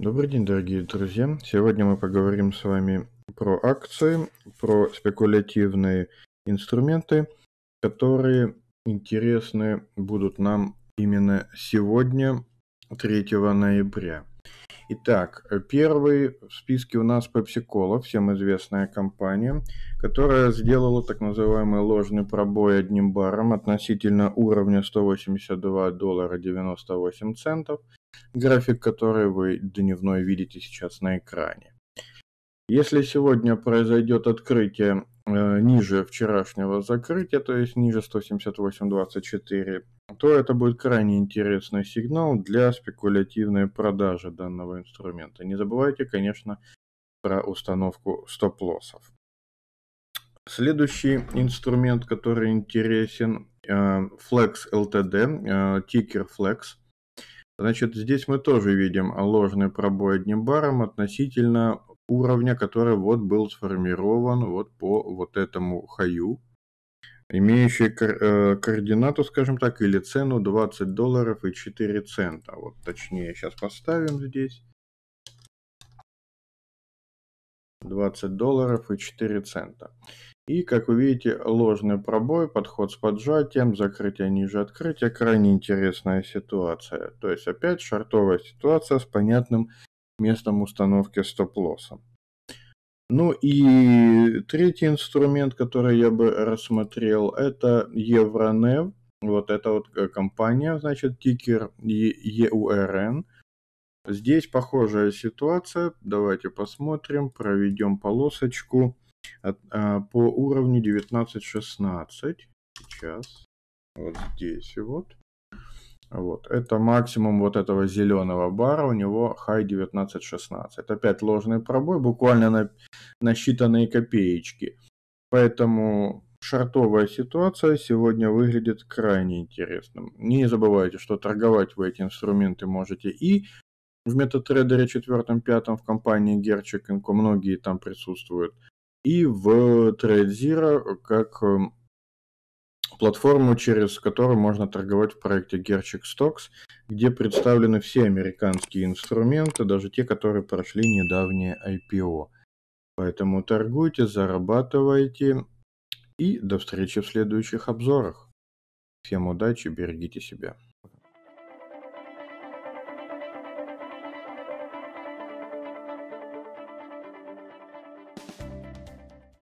Добрый день, дорогие друзья! Сегодня мы поговорим с вами про акции, про спекулятивные инструменты, которые интересны будут нам именно сегодня, 3 ноября. Итак, первый в списке у нас PepsiCola, всем известная компания, которая сделала так называемый ложный пробой одним баром относительно уровня 182 доллара 98 центов, график который вы дневной видите сейчас на экране. Если сегодня произойдет открытие Э, ниже вчерашнего закрытия, то есть ниже 178.24, то это будет крайне интересный сигнал для спекулятивной продажи данного инструмента. Не забывайте, конечно, про установку стоп-лоссов. Следующий инструмент, который интересен, э, Flex LTD, э, тикер Flex. Значит, здесь мы тоже видим ложный пробой одним баром относительно уровня, который вот был сформирован вот по вот этому хаю, имеющий э, координату, скажем так, или цену 20 долларов и 4 цента. Вот точнее, сейчас поставим здесь. 20 долларов и 4 цента. И, как вы видите, ложный пробой, подход с поджатием, закрытие ниже открытия. Крайне интересная ситуация. То есть, опять шартовая ситуация с понятным местом установки стоп-лосса. Ну и третий инструмент, который я бы рассмотрел, это Евронев. Вот это вот э, компания, значит, тикер EURN. Здесь похожая ситуация. Давайте посмотрим, проведем полосочку а, по уровню 19.16. Сейчас. Вот здесь вот. Вот. Это максимум вот этого зеленого бара, у него хай 19 Это Опять ложный пробой, буквально на, на считанные копеечки. Поэтому шортовая ситуация сегодня выглядит крайне интересным. Не забывайте, что торговать вы эти инструменты можете и в MetaTrader 4-5 в компании Gerchik многие там присутствуют, и в TradeZero как эм, платформу, через которую можно торговать в проекте Герчик Stocks, где представлены все американские инструменты, даже те, которые прошли недавнее IPO. Поэтому торгуйте, зарабатывайте и до встречи в следующих обзорах. Всем удачи, берегите себя.